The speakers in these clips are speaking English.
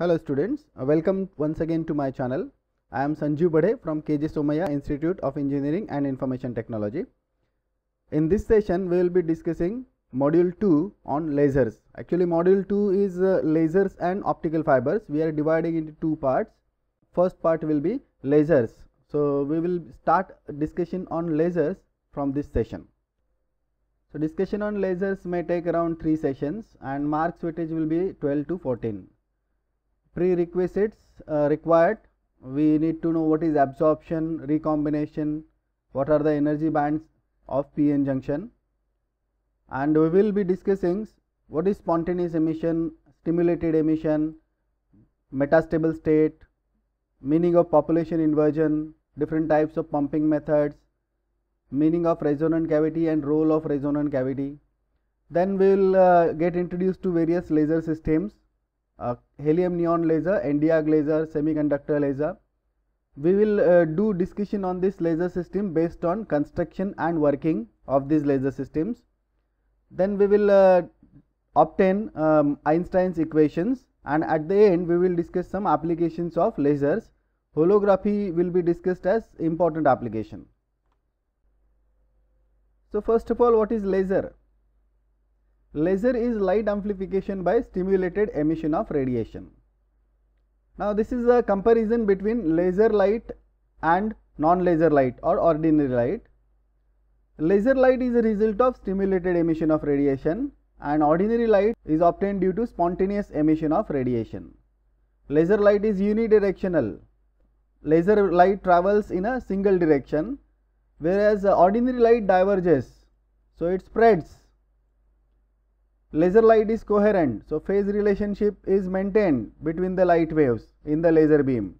Hello students, uh, welcome once again to my channel. I am Sanju Bade from KG Somaya Institute of Engineering and Information Technology. In this session, we will be discussing module 2 on lasers. Actually module 2 is uh, lasers and optical fibers. We are dividing into two parts. First part will be lasers. So we will start discussion on lasers from this session. So discussion on lasers may take around 3 sessions and marks weightage will be 12 to 14 prerequisites uh, required we need to know what is absorption recombination what are the energy bands of p-n junction and we will be discussing what is spontaneous emission stimulated emission metastable state meaning of population inversion different types of pumping methods meaning of resonant cavity and role of resonant cavity then we will uh, get introduced to various laser systems uh, helium neon laser, NDAG laser, semiconductor laser. We will uh, do discussion on this laser system based on construction and working of these laser systems. Then we will uh, obtain um, Einstein's equations and at the end we will discuss some applications of lasers. Holography will be discussed as important application. So first of all what is laser? Laser is light amplification by stimulated emission of radiation. Now this is a comparison between laser light and non-laser light or ordinary light. Laser light is a result of stimulated emission of radiation and ordinary light is obtained due to spontaneous emission of radiation. Laser light is unidirectional. Laser light travels in a single direction whereas ordinary light diverges. So it spreads Laser light is coherent, so phase relationship is maintained between the light waves in the laser beam.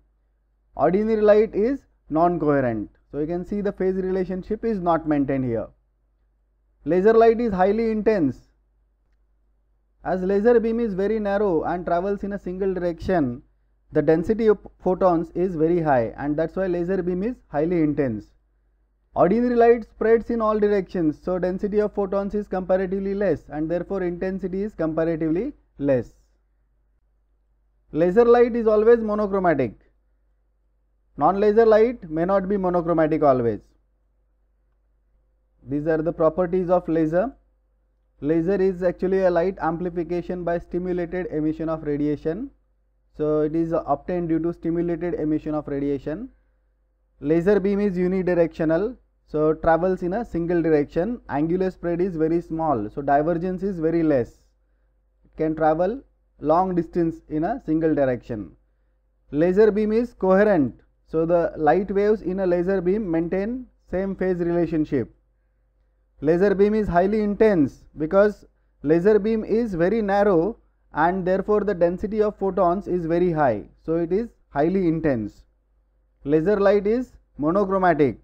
Ordinary light is non-coherent, so you can see the phase relationship is not maintained here. Laser light is highly intense. As laser beam is very narrow and travels in a single direction, the density of photons is very high and that's why laser beam is highly intense. Ordinary light spreads in all directions, so density of photons is comparatively less and therefore intensity is comparatively less. Laser light is always monochromatic. Non-laser light may not be monochromatic always. These are the properties of laser. Laser is actually a light amplification by stimulated emission of radiation. So, it is obtained due to stimulated emission of radiation. Laser beam is unidirectional, so travels in a single direction. Angular spread is very small, so divergence is very less. It can travel long distance in a single direction. Laser beam is coherent, so the light waves in a laser beam maintain same phase relationship. Laser beam is highly intense because laser beam is very narrow and therefore the density of photons is very high. So it is highly intense. Laser light is monochromatic.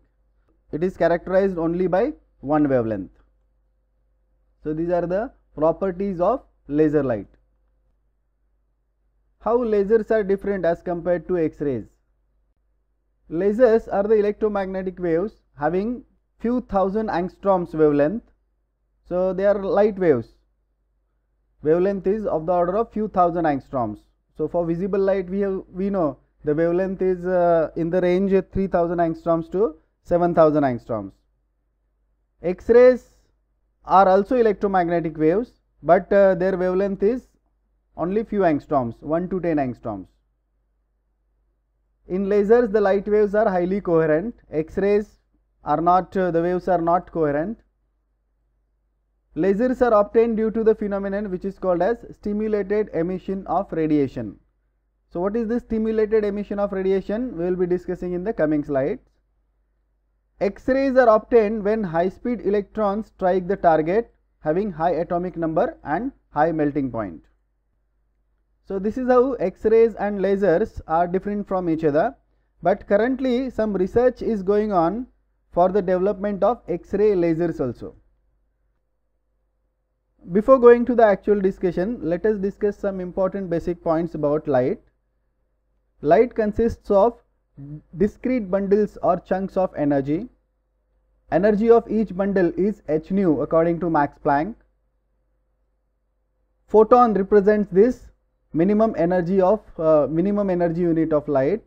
It is characterized only by one wavelength. So, these are the properties of laser light. How lasers are different as compared to X-rays? Lasers are the electromagnetic waves having few thousand angstroms wavelength. So, they are light waves. Wavelength is of the order of few thousand angstroms. So, for visible light we have we know the wavelength is uh, in the range 3000 angstroms to 7000 angstroms. X-rays are also electromagnetic waves, but uh, their wavelength is only few angstroms 1 to 10 angstroms. In lasers the light waves are highly coherent, X-rays are not uh, the waves are not coherent. Lasers are obtained due to the phenomenon which is called as stimulated emission of radiation. So, what is this stimulated emission of radiation? We will be discussing in the coming slides. X-rays are obtained when high-speed electrons strike the target having high atomic number and high melting point. So, this is how X-rays and lasers are different from each other. But currently some research is going on for the development of X-ray lasers also. Before going to the actual discussion, let us discuss some important basic points about light. Light consists of discrete bundles or chunks of energy. Energy of each bundle is h nu according to Max Planck. Photon represents this minimum energy of uh, minimum energy unit of light.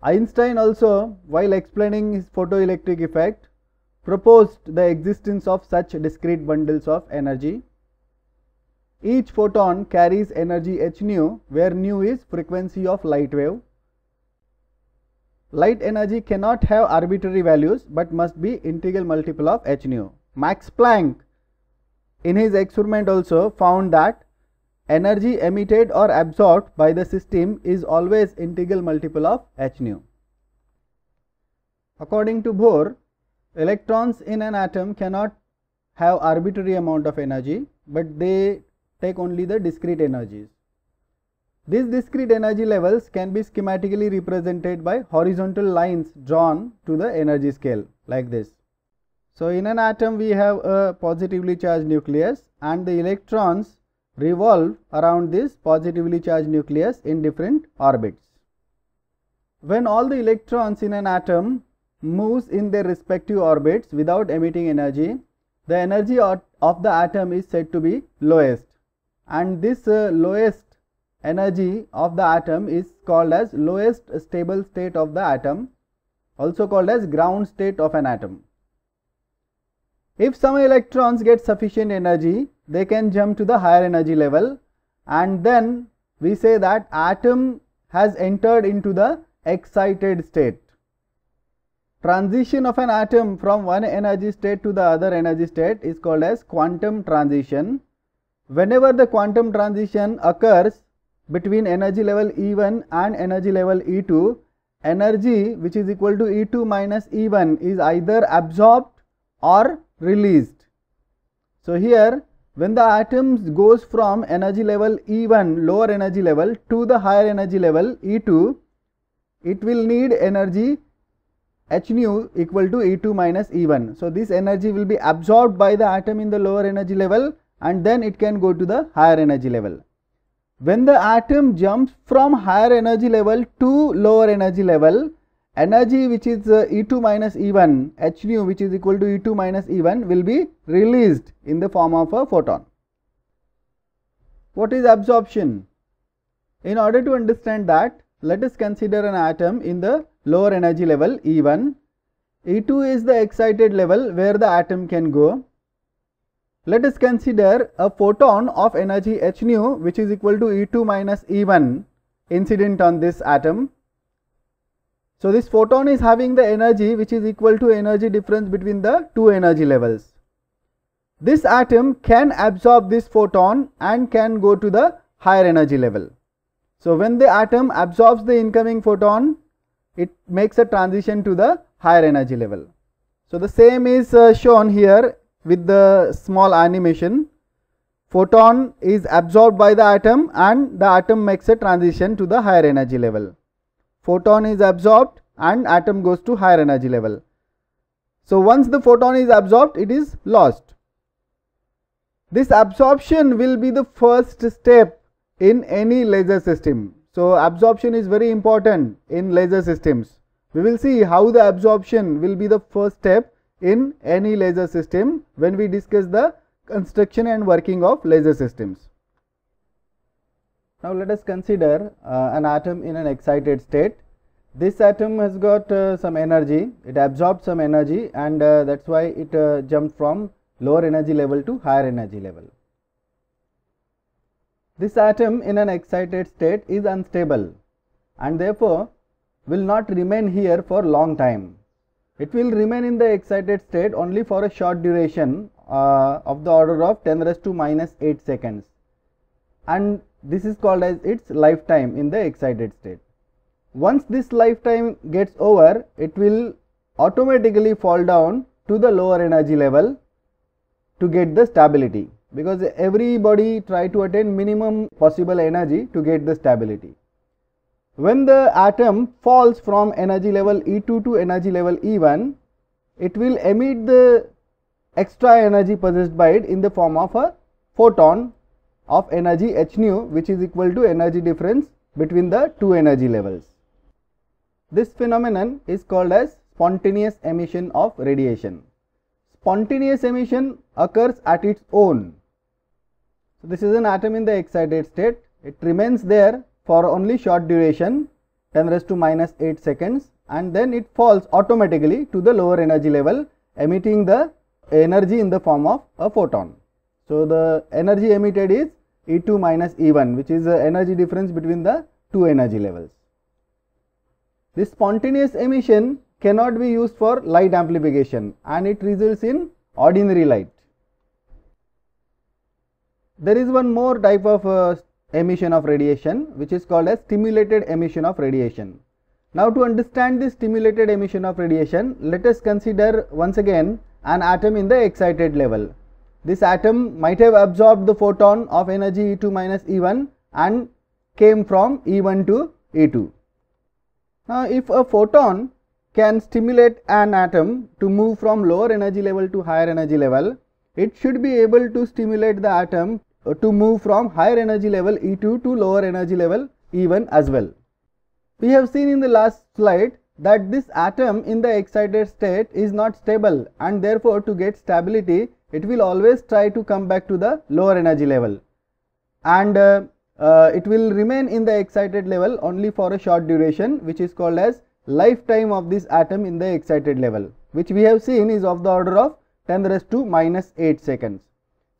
Einstein also while explaining his photoelectric effect proposed the existence of such discrete bundles of energy. Each photon carries energy h nu where nu is frequency of light wave. Light energy cannot have arbitrary values but must be integral multiple of h nu. Max Planck in his experiment also found that energy emitted or absorbed by the system is always integral multiple of h nu. According to Bohr, electrons in an atom cannot have arbitrary amount of energy, but they take only the discrete energies. These discrete energy levels can be schematically represented by horizontal lines drawn to the energy scale like this. So, in an atom we have a positively charged nucleus and the electrons revolve around this positively charged nucleus in different orbits. When all the electrons in an atom moves in their respective orbits without emitting energy, the energy of the atom is said to be lowest and this uh, lowest energy of the atom is called as lowest stable state of the atom also called as ground state of an atom. If some electrons get sufficient energy they can jump to the higher energy level and then we say that atom has entered into the excited state. Transition of an atom from one energy state to the other energy state is called as quantum transition Whenever the quantum transition occurs between energy level E1 and energy level E2, energy which is equal to E2 minus E1 is either absorbed or released. So here when the atoms goes from energy level E1 lower energy level to the higher energy level E2, it will need energy h nu equal to E2 minus E1. So this energy will be absorbed by the atom in the lower energy level and then it can go to the higher energy level. When the atom jumps from higher energy level to lower energy level, energy which is uh, E2 minus E1, h nu which is equal to E2 minus E1 will be released in the form of a photon. What is absorption? In order to understand that, let us consider an atom in the lower energy level E1. E2 is the excited level where the atom can go let us consider a photon of energy h nu which is equal to E2 minus E1 incident on this atom. So, this photon is having the energy which is equal to energy difference between the two energy levels. This atom can absorb this photon and can go to the higher energy level. So, when the atom absorbs the incoming photon, it makes a transition to the higher energy level. So, the same is uh, shown here with the small animation photon is absorbed by the atom and the atom makes a transition to the higher energy level. Photon is absorbed and atom goes to higher energy level. So, once the photon is absorbed it is lost. This absorption will be the first step in any laser system. So, absorption is very important in laser systems. We will see how the absorption will be the first step in any laser system when we discuss the construction and working of laser systems. Now, let us consider uh, an atom in an excited state. This atom has got uh, some energy, it absorbed some energy and uh, that is why it uh, jumped from lower energy level to higher energy level. This atom in an excited state is unstable and therefore, will not remain here for long time it will remain in the excited state only for a short duration uh, of the order of 10 raised to minus 8 seconds and this is called as its lifetime in the excited state. Once this lifetime gets over, it will automatically fall down to the lower energy level to get the stability because everybody try to attain minimum possible energy to get the stability. When the atom falls from energy level E2 to energy level E1, it will emit the extra energy possessed by it in the form of a photon of energy h nu which is equal to energy difference between the two energy levels. This phenomenon is called as spontaneous emission of radiation. Spontaneous emission occurs at its own. So, this is an atom in the excited state, it remains there for only short duration 10 raised to minus 8 seconds and then it falls automatically to the lower energy level emitting the energy in the form of a photon. So, the energy emitted is E2 minus E1 which is the energy difference between the two energy levels. This spontaneous emission cannot be used for light amplification and it results in ordinary light. There is one more type of uh, emission of radiation which is called as stimulated emission of radiation. Now to understand this stimulated emission of radiation, let us consider once again an atom in the excited level. This atom might have absorbed the photon of energy E2 minus E1 and came from E1 to E2. Now if a photon can stimulate an atom to move from lower energy level to higher energy level, it should be able to stimulate the atom uh, to move from higher energy level E2 to lower energy level E1 as well. We have seen in the last slide that this atom in the excited state is not stable and therefore to get stability it will always try to come back to the lower energy level and uh, uh, it will remain in the excited level only for a short duration which is called as lifetime of this atom in the excited level which we have seen is of the order of 10 raised to minus 8 seconds.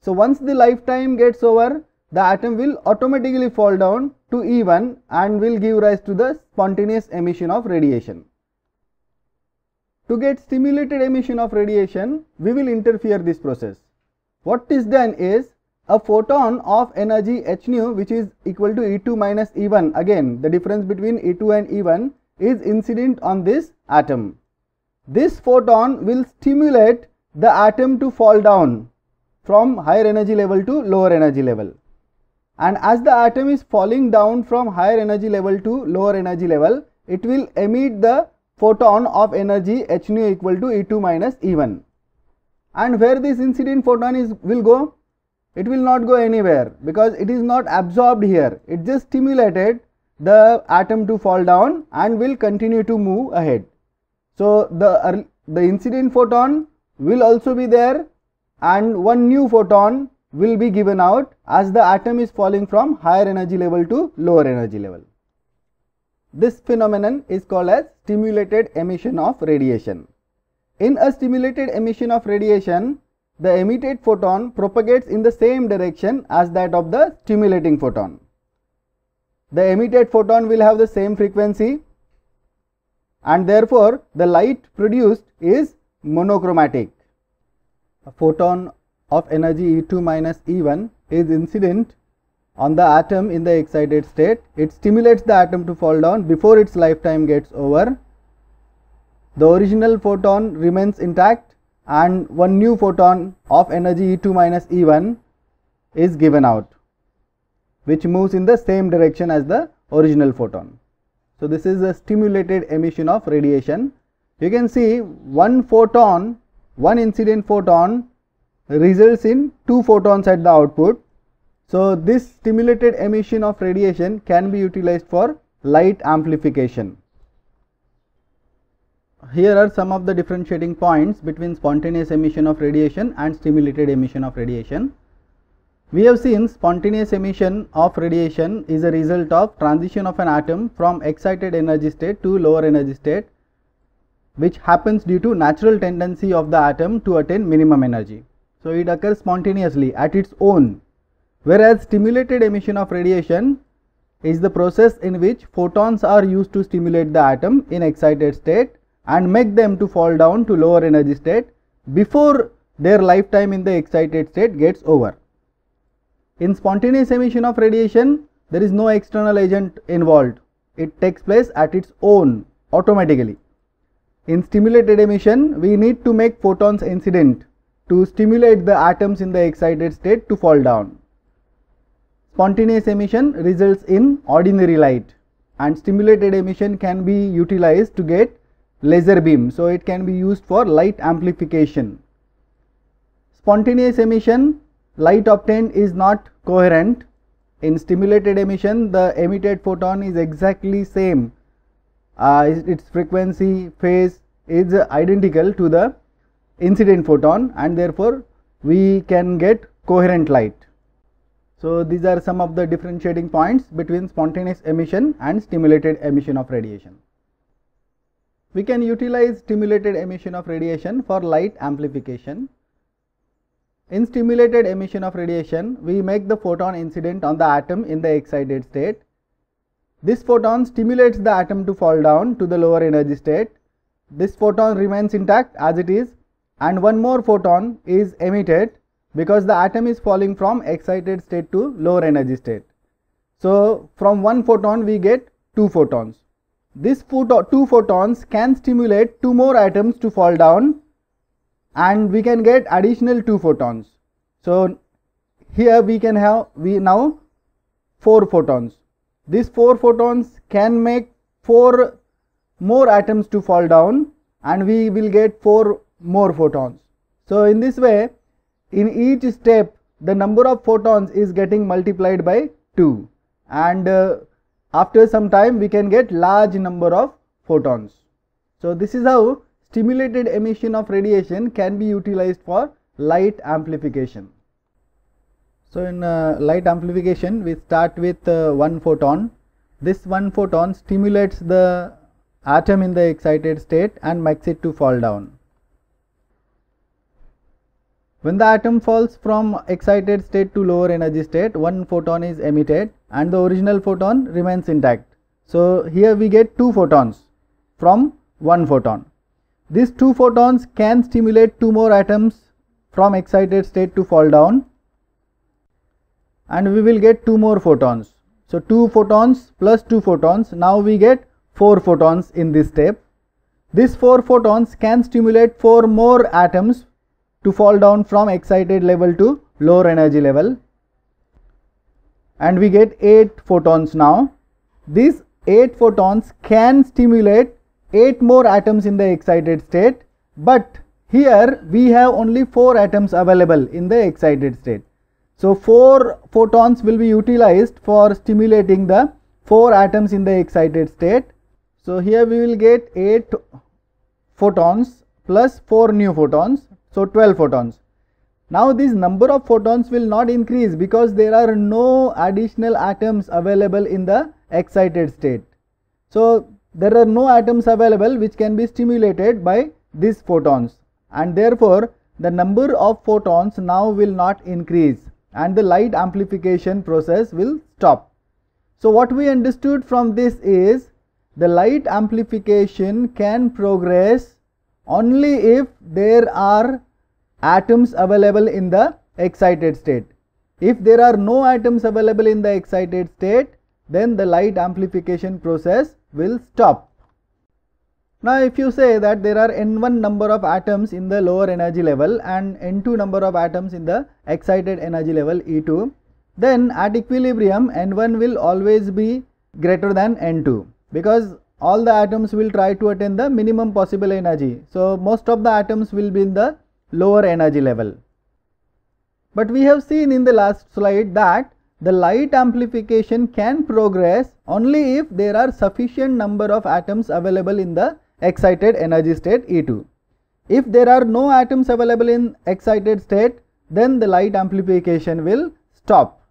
So, once the lifetime gets over, the atom will automatically fall down to E1 and will give rise to the spontaneous emission of radiation. To get stimulated emission of radiation, we will interfere this process. What is done is a photon of energy h nu which is equal to E2 minus E1 again the difference between E2 and E1 is incident on this atom. This photon will stimulate the atom to fall down from higher energy level to lower energy level. And as the atom is falling down from higher energy level to lower energy level, it will emit the photon of energy h nu equal to E2 minus E1. And where this incident photon is will go? It will not go anywhere because it is not absorbed here. It just stimulated the atom to fall down and will continue to move ahead. So, the, the incident photon will also be there and one new photon will be given out as the atom is falling from higher energy level to lower energy level. This phenomenon is called as stimulated emission of radiation. In a stimulated emission of radiation, the emitted photon propagates in the same direction as that of the stimulating photon. The emitted photon will have the same frequency and therefore the light produced is monochromatic photon of energy E2 minus E1 is incident on the atom in the excited state. It stimulates the atom to fall down before its lifetime gets over. The original photon remains intact and one new photon of energy E2 minus E1 is given out which moves in the same direction as the original photon. So, this is a stimulated emission of radiation. You can see one photon one incident photon results in two photons at the output. So, this stimulated emission of radiation can be utilized for light amplification. Here are some of the differentiating points between spontaneous emission of radiation and stimulated emission of radiation. We have seen spontaneous emission of radiation is a result of transition of an atom from excited energy state to lower energy state which happens due to natural tendency of the atom to attain minimum energy. So it occurs spontaneously at its own, whereas stimulated emission of radiation is the process in which photons are used to stimulate the atom in excited state and make them to fall down to lower energy state before their lifetime in the excited state gets over. In spontaneous emission of radiation, there is no external agent involved. It takes place at its own automatically. In stimulated emission, we need to make photons incident to stimulate the atoms in the excited state to fall down. Spontaneous emission results in ordinary light and stimulated emission can be utilized to get laser beam. So, it can be used for light amplification. Spontaneous emission light obtained is not coherent. In stimulated emission the emitted photon is exactly same uh, its frequency phase is identical to the incident photon and therefore we can get coherent light. So, these are some of the differentiating points between spontaneous emission and stimulated emission of radiation. We can utilize stimulated emission of radiation for light amplification. In stimulated emission of radiation, we make the photon incident on the atom in the excited state this photon stimulates the atom to fall down to the lower energy state. This photon remains intact as it is and one more photon is emitted because the atom is falling from excited state to lower energy state. So, from one photon we get two photons. These photo two photons can stimulate two more atoms to fall down and we can get additional two photons. So, here we can have we now four photons. These 4 photons can make 4 more atoms to fall down and we will get 4 more photons. So, in this way in each step the number of photons is getting multiplied by 2 and uh, after some time we can get large number of photons. So, this is how stimulated emission of radiation can be utilized for light amplification. So in uh, light amplification we start with uh, one photon. This one photon stimulates the atom in the excited state and makes it to fall down. When the atom falls from excited state to lower energy state, one photon is emitted and the original photon remains intact. So here we get two photons from one photon. These two photons can stimulate two more atoms from excited state to fall down and we will get two more photons. So, 2 photons plus 2 photons, now we get 4 photons in this step. These 4 photons can stimulate 4 more atoms to fall down from excited level to lower energy level and we get 8 photons now. These 8 photons can stimulate 8 more atoms in the excited state but here we have only 4 atoms available in the excited state. So, 4 photons will be utilized for stimulating the 4 atoms in the excited state. So, here we will get 8 photons plus 4 new photons. So, 12 photons. Now, this number of photons will not increase because there are no additional atoms available in the excited state. So, there are no atoms available which can be stimulated by these photons and therefore, the number of photons now will not increase and the light amplification process will stop. So what we understood from this is the light amplification can progress only if there are atoms available in the excited state. If there are no atoms available in the excited state, then the light amplification process will stop. Now if you say that there are n1 number of atoms in the lower energy level and n2 number of atoms in the excited energy level E2, then at equilibrium n1 will always be greater than n2 because all the atoms will try to attain the minimum possible energy. So most of the atoms will be in the lower energy level. But we have seen in the last slide that the light amplification can progress only if there are sufficient number of atoms available in the excited energy state E2. If there are no atoms available in excited state, then the light amplification will stop.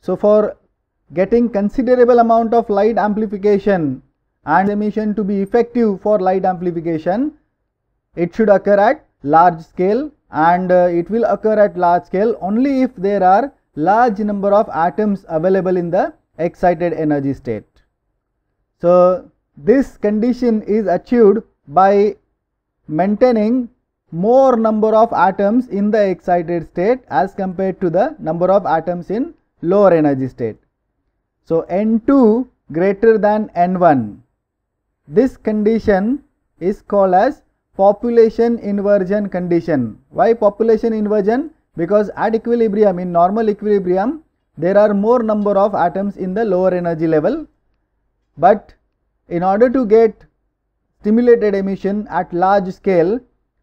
So, for getting considerable amount of light amplification and emission to be effective for light amplification, it should occur at large scale and uh, it will occur at large scale only if there are large number of atoms available in the excited energy state. So, this condition is achieved by maintaining more number of atoms in the excited state as compared to the number of atoms in lower energy state. So, N2 greater than N1. This condition is called as population inversion condition. Why population inversion? Because at equilibrium in normal equilibrium there are more number of atoms in the lower energy level but in order to get stimulated emission at large scale,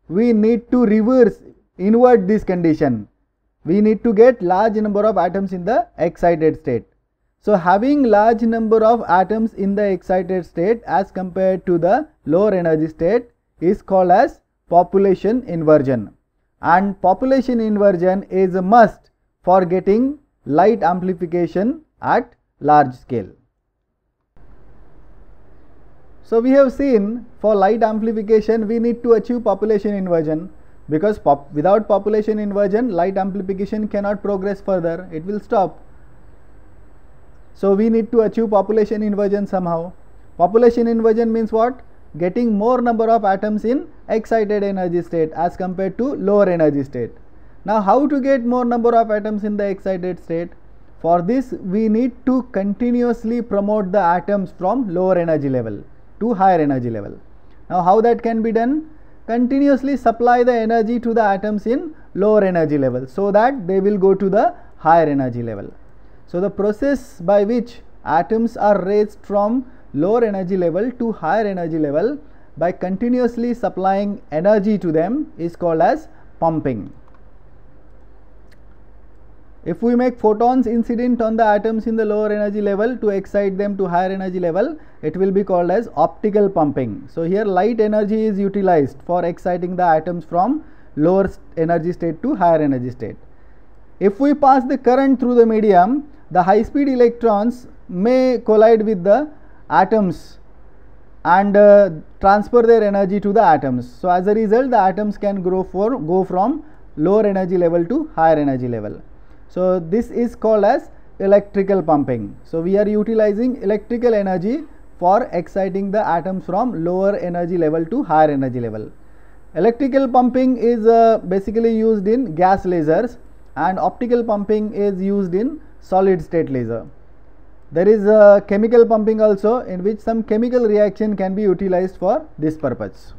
we need to reverse invert this condition. We need to get large number of atoms in the excited state. So, having large number of atoms in the excited state as compared to the lower energy state is called as population inversion. And population inversion is a must for getting light amplification at large scale. So we have seen for light amplification we need to achieve population inversion because pop without population inversion light amplification cannot progress further it will stop. So we need to achieve population inversion somehow. Population inversion means what? Getting more number of atoms in excited energy state as compared to lower energy state. Now how to get more number of atoms in the excited state? For this we need to continuously promote the atoms from lower energy level to higher energy level. Now how that can be done? Continuously supply the energy to the atoms in lower energy level so that they will go to the higher energy level. So the process by which atoms are raised from lower energy level to higher energy level by continuously supplying energy to them is called as pumping. If we make photons incident on the atoms in the lower energy level to excite them to higher energy level, it will be called as optical pumping. So here light energy is utilized for exciting the atoms from lower energy state to higher energy state. If we pass the current through the medium, the high speed electrons may collide with the atoms and uh, transfer their energy to the atoms. So as a result the atoms can grow for go from lower energy level to higher energy level. So, this is called as electrical pumping. So, we are utilizing electrical energy for exciting the atoms from lower energy level to higher energy level. Electrical pumping is uh, basically used in gas lasers and optical pumping is used in solid state laser. There is a chemical pumping also in which some chemical reaction can be utilized for this purpose.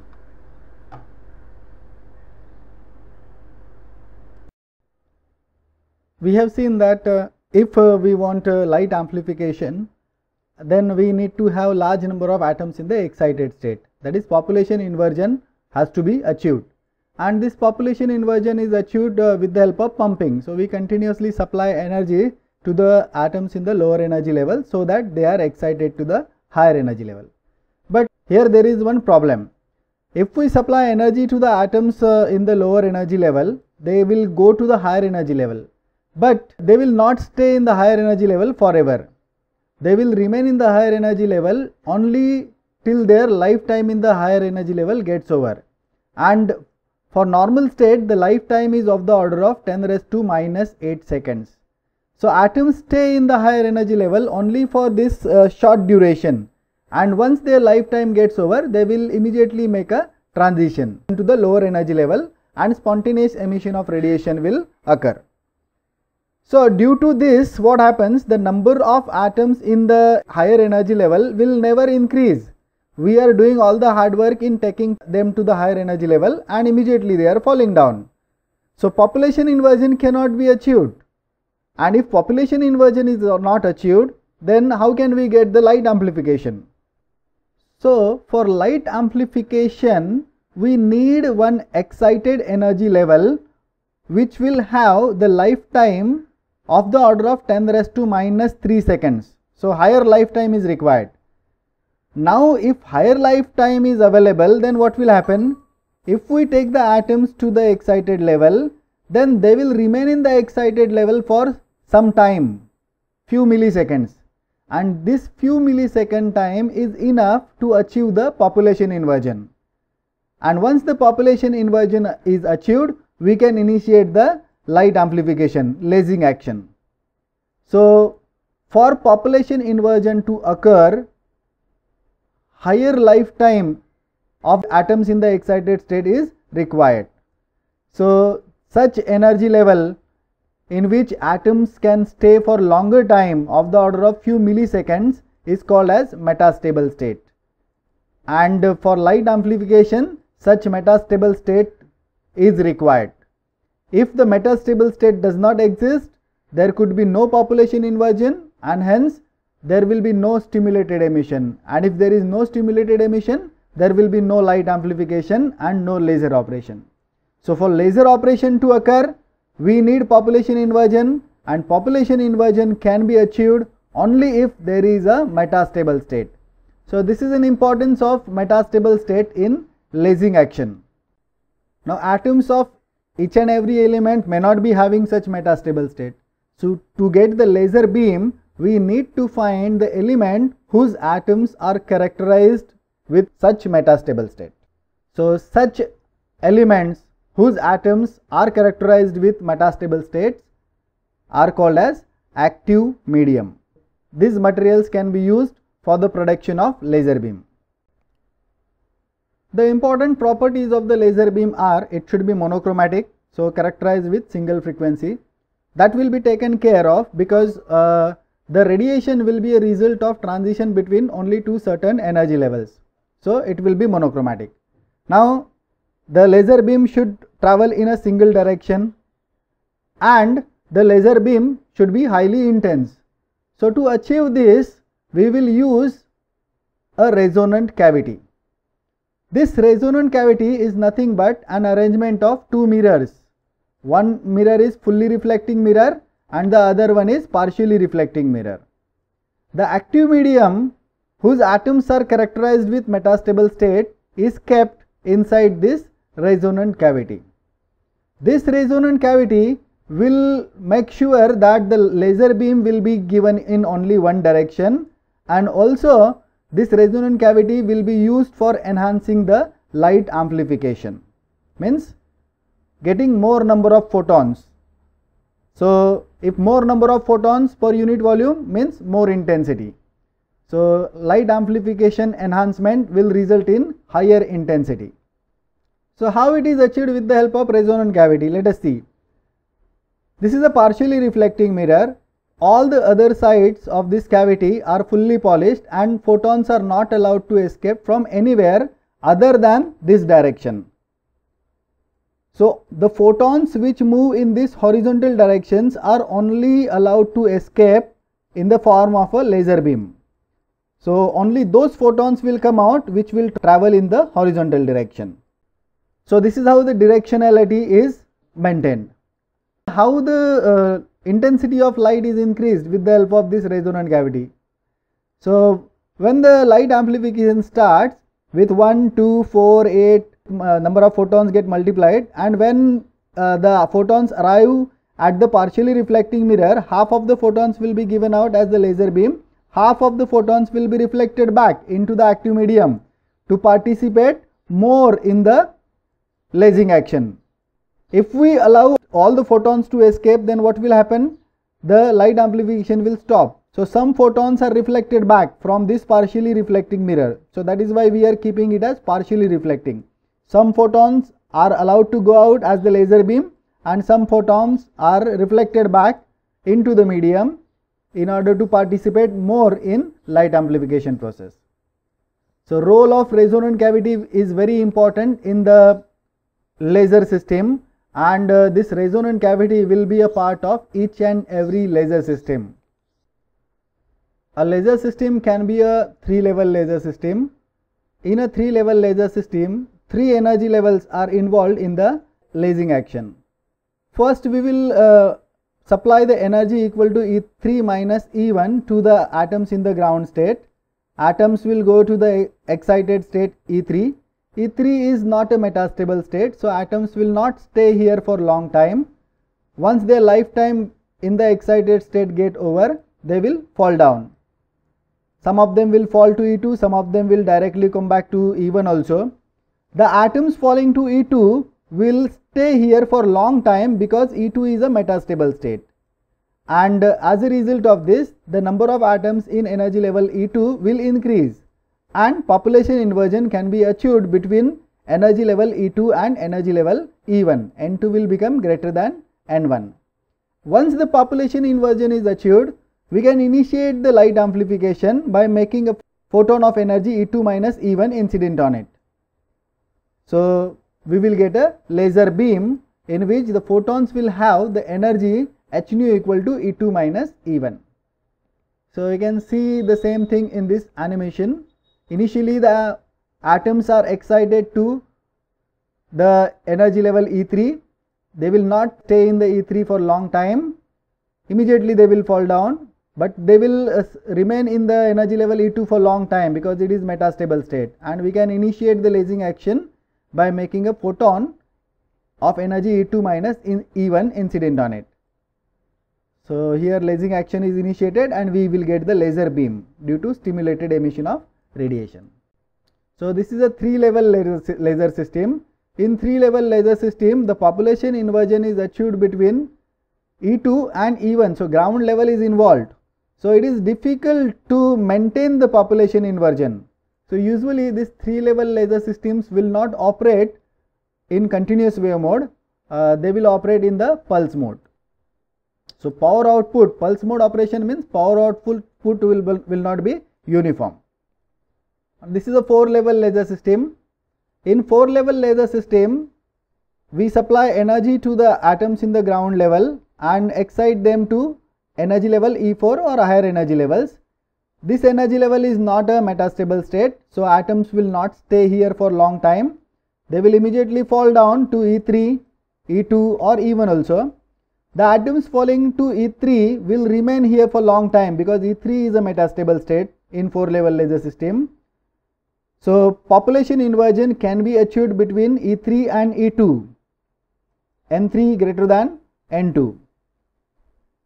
we have seen that uh, if uh, we want uh, light amplification then we need to have large number of atoms in the excited state that is population inversion has to be achieved and this population inversion is achieved uh, with the help of pumping so we continuously supply energy to the atoms in the lower energy level so that they are excited to the higher energy level but here there is one problem if we supply energy to the atoms uh, in the lower energy level they will go to the higher energy level but they will not stay in the higher energy level forever. They will remain in the higher energy level only till their lifetime in the higher energy level gets over. And for normal state, the lifetime is of the order of 10 raised to minus 8 seconds. So atoms stay in the higher energy level only for this uh, short duration and once their lifetime gets over, they will immediately make a transition to the lower energy level and spontaneous emission of radiation will occur. So due to this what happens the number of atoms in the higher energy level will never increase. We are doing all the hard work in taking them to the higher energy level and immediately they are falling down. So population inversion cannot be achieved. And if population inversion is not achieved then how can we get the light amplification? So for light amplification we need one excited energy level which will have the lifetime of the order of 10 raised to minus 3 seconds. So higher lifetime is required. Now if higher lifetime is available then what will happen? If we take the atoms to the excited level then they will remain in the excited level for some time few milliseconds and this few millisecond time is enough to achieve the population inversion. And once the population inversion is achieved we can initiate the light amplification, lasing action. So, for population inversion to occur, higher lifetime of atoms in the excited state is required. So, such energy level in which atoms can stay for longer time of the order of few milliseconds is called as metastable state. And for light amplification, such metastable state is required. If the metastable state does not exist, there could be no population inversion and hence there will be no stimulated emission and if there is no stimulated emission there will be no light amplification and no laser operation. So for laser operation to occur we need population inversion and population inversion can be achieved only if there is a metastable state. So this is an importance of metastable state in lasing action. Now atoms of each and every element may not be having such metastable state. So to get the laser beam, we need to find the element whose atoms are characterized with such metastable state. So such elements whose atoms are characterized with metastable states are called as active medium. These materials can be used for the production of laser beam. The important properties of the laser beam are it should be monochromatic, so characterized with single frequency. That will be taken care of because uh, the radiation will be a result of transition between only two certain energy levels. So, it will be monochromatic. Now, the laser beam should travel in a single direction and the laser beam should be highly intense. So, to achieve this, we will use a resonant cavity. This resonant cavity is nothing but an arrangement of two mirrors. One mirror is fully reflecting mirror and the other one is partially reflecting mirror. The active medium whose atoms are characterized with metastable state is kept inside this resonant cavity. This resonant cavity will make sure that the laser beam will be given in only one direction and also this resonant cavity will be used for enhancing the light amplification means getting more number of photons. So, if more number of photons per unit volume means more intensity. So, light amplification enhancement will result in higher intensity. So, how it is achieved with the help of resonant cavity? Let us see. This is a partially reflecting mirror all the other sides of this cavity are fully polished and photons are not allowed to escape from anywhere other than this direction. So, the photons which move in this horizontal directions are only allowed to escape in the form of a laser beam. So, only those photons will come out which will travel in the horizontal direction. So, this is how the directionality is maintained. How the uh, intensity of light is increased with the help of this resonant cavity. So when the light amplification starts with 1, 2, 4, 8 uh, number of photons get multiplied and when uh, the photons arrive at the partially reflecting mirror half of the photons will be given out as the laser beam half of the photons will be reflected back into the active medium to participate more in the lasing action. If we allow all the photons to escape then what will happen? The light amplification will stop. So some photons are reflected back from this partially reflecting mirror. So that is why we are keeping it as partially reflecting. Some photons are allowed to go out as the laser beam and some photons are reflected back into the medium in order to participate more in light amplification process. So role of resonant cavity is very important in the laser system and uh, this resonant cavity will be a part of each and every laser system. A laser system can be a three level laser system. In a three level laser system, three energy levels are involved in the lasing action. First we will uh, supply the energy equal to E3 minus E1 to the atoms in the ground state. Atoms will go to the excited state E3 E3 is not a metastable state, so atoms will not stay here for long time. Once their lifetime in the excited state get over, they will fall down. Some of them will fall to E2, some of them will directly come back to E1 also. The atoms falling to E2 will stay here for long time because E2 is a metastable state. And as a result of this, the number of atoms in energy level E2 will increase and population inversion can be achieved between energy level E2 and energy level E1. N2 will become greater than N1. Once the population inversion is achieved, we can initiate the light amplification by making a photon of energy E2 minus E1 incident on it. So, we will get a laser beam in which the photons will have the energy h nu equal to E2 minus E1. So, you can see the same thing in this animation. Initially the atoms are excited to the energy level E3. They will not stay in the E3 for long time. Immediately they will fall down but they will uh, remain in the energy level E2 for long time because it is metastable state and we can initiate the lasing action by making a photon of energy E2 minus in E1 incident on it. So, here lasing action is initiated and we will get the laser beam due to stimulated emission of radiation. So this is a three level laser system. In three level laser system, the population inversion is achieved between E2 and E1. So ground level is involved. So it is difficult to maintain the population inversion. So usually these three level laser systems will not operate in continuous wave mode. Uh, they will operate in the pulse mode. So power output, pulse mode operation means power output will, will not be uniform this is a 4 level laser system. In 4 level laser system, we supply energy to the atoms in the ground level and excite them to energy level E4 or higher energy levels. This energy level is not a metastable state, so atoms will not stay here for long time. They will immediately fall down to E3, E2 or E1 also. The atoms falling to E3 will remain here for long time because E3 is a metastable state in 4 level laser system. So, population inversion can be achieved between E3 and E2, N3 greater than N2.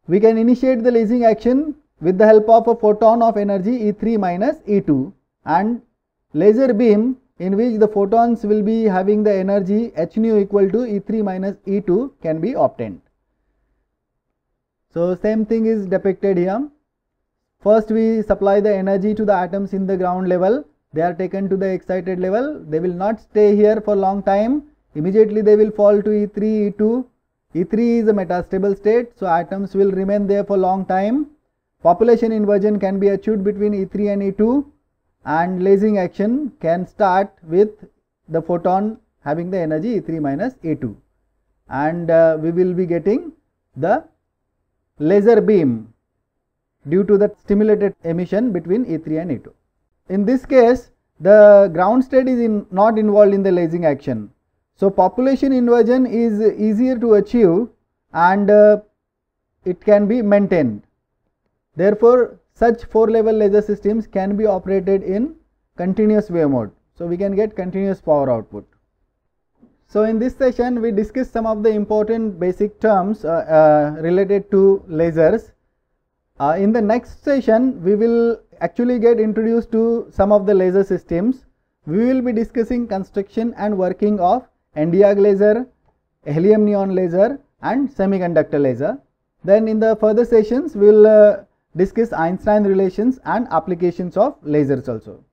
We can initiate the lasing action with the help of a photon of energy E3 minus E2 and laser beam in which the photons will be having the energy h nu equal to E3 minus E2 can be obtained. So, same thing is depicted here. First, we supply the energy to the atoms in the ground level they are taken to the excited level they will not stay here for long time immediately they will fall to E3 E2 E3 is a metastable state so atoms will remain there for long time population inversion can be achieved between E3 and E2 and lasing action can start with the photon having the energy E3 minus E2 and uh, we will be getting the laser beam due to the stimulated emission between E3 and E2 in this case the ground state is in not involved in the lasing action. So, population inversion is easier to achieve and uh, it can be maintained. Therefore, such 4 level laser systems can be operated in continuous wave mode. So, we can get continuous power output. So, in this session we discussed some of the important basic terms uh, uh, related to lasers uh, in the next session, we will actually get introduced to some of the laser systems. We will be discussing construction and working of NDAG laser, helium neon laser and semiconductor laser. Then in the further sessions, we will uh, discuss Einstein relations and applications of lasers also.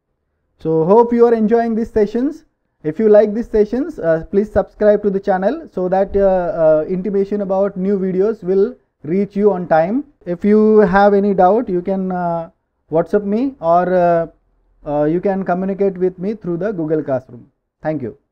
So, hope you are enjoying these sessions. If you like these sessions, uh, please subscribe to the channel so that uh, uh, intimation about new videos will reach you on time. If you have any doubt, you can uh, WhatsApp me or uh, uh you can communicate with me through the Google Classroom. Thank you.